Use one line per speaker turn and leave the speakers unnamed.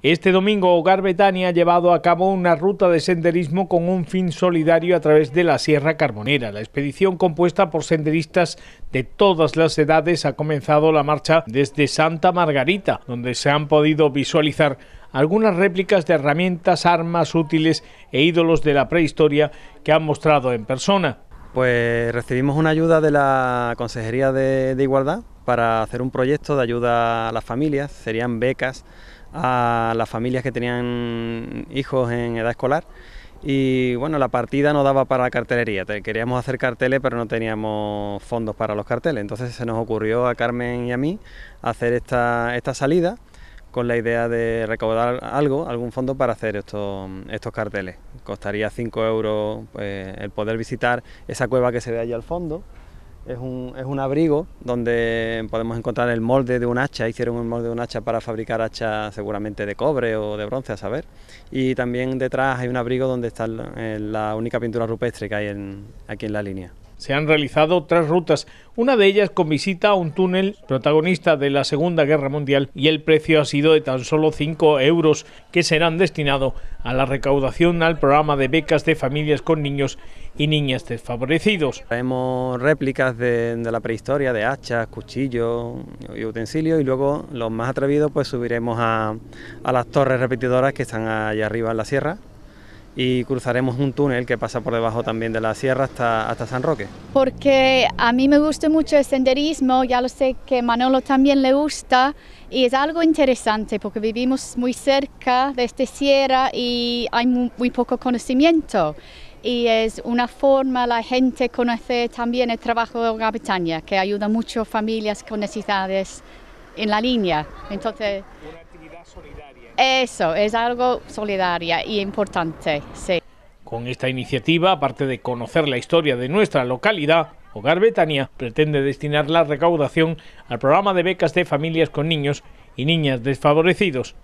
Este domingo, Hogar Betania ha llevado a cabo una ruta de senderismo con un fin solidario a través de la Sierra Carbonera. La expedición, compuesta por senderistas de todas las edades, ha comenzado la marcha desde Santa Margarita, donde se han podido visualizar algunas réplicas de herramientas, armas útiles e ídolos de la prehistoria
que han mostrado en persona. Pues recibimos una ayuda de la Consejería de, de Igualdad para hacer un proyecto de ayuda a las familias, serían becas a las familias que tenían hijos en edad escolar y bueno, la partida no daba para la cartelería, queríamos hacer carteles pero no teníamos fondos para los carteles, entonces se nos ocurrió a Carmen y a mí hacer esta, salida con la idea de recaudar algo, algún fondo para hacer estos, estos carteles. Costaría 5 euros pues, el poder visitar esa cueva que se ve allí al fondo, es un, abrigo donde podemos encontrar el molde de un hacha. Hicieron un molde de un hacha para fabricar hacha seguramente de cobre o de bronce, a saber. Y también detrás hay un abrigo donde está eh, la, única pintura rupestre que hay aquí en la línea se han realizado tres rutas, una de ellas con visita
a un túnel protagonista de la Segunda Guerra Mundial y el precio ha sido de tan solo 5 euros que serán destinados a la recaudación al programa de becas de familias con niños
y niñas desfavorecidos. Traemos réplicas de, la prehistoria, de hachas, cuchillos y utensilios y luego los más atrevidos pues subiremos a las torres repetidoras que están allá arriba en la sierra y cruzaremos un túnel que pasa por debajo también de la sierra hasta, hasta San Roque.
Porque a mí me gusta mucho el senderismo, ya lo sé que Manolo también le gusta y es algo interesante porque vivimos muy cerca de esta sierra y hay muy, poco conocimiento y es una forma la gente conoce también el trabajo de Capitaña, que ayuda mucho a familias con necesidades en la línea. Entonces, solidaria. Eso, es algo solidaria y importante, sí.
Con esta iniciativa, aparte de conocer la historia de nuestra localidad, Hogar Betania pretende destinar la recaudación al programa de becas de familias con niños y niñas desfavorecidos